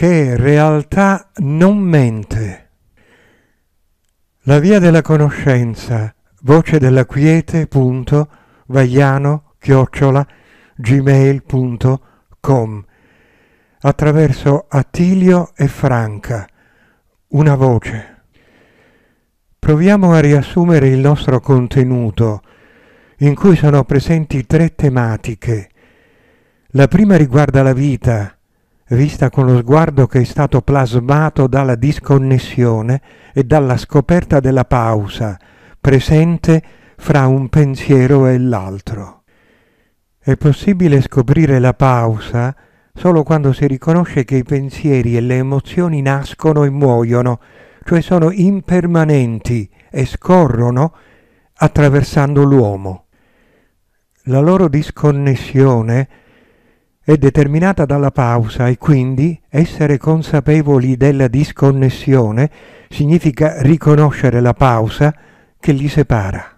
che realtà non mente. La via della conoscenza, voce della quiete, punto, vagliano, chiocciola, gmail.com, attraverso Attilio e Franca, una voce. Proviamo a riassumere il nostro contenuto, in cui sono presenti tre tematiche. La prima riguarda la vita, vista con lo sguardo che è stato plasmato dalla disconnessione e dalla scoperta della pausa, presente fra un pensiero e l'altro. È possibile scoprire la pausa solo quando si riconosce che i pensieri e le emozioni nascono e muoiono, cioè sono impermanenti e scorrono attraversando l'uomo. La loro disconnessione è determinata dalla pausa e quindi essere consapevoli della disconnessione significa riconoscere la pausa che li separa.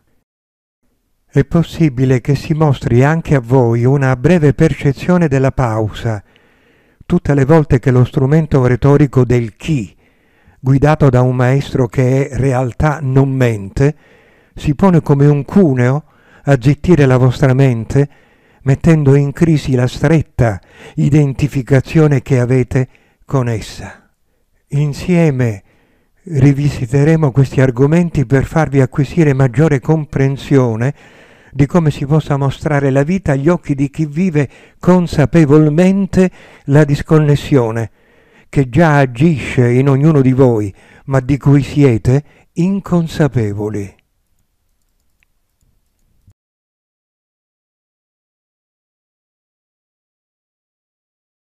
È possibile che si mostri anche a voi una breve percezione della pausa, tutte le volte che lo strumento retorico del chi, guidato da un maestro che è realtà non mente, si pone come un cuneo a zittire la vostra mente mettendo in crisi la stretta identificazione che avete con essa. Insieme rivisiteremo questi argomenti per farvi acquisire maggiore comprensione di come si possa mostrare la vita agli occhi di chi vive consapevolmente la disconnessione, che già agisce in ognuno di voi, ma di cui siete inconsapevoli.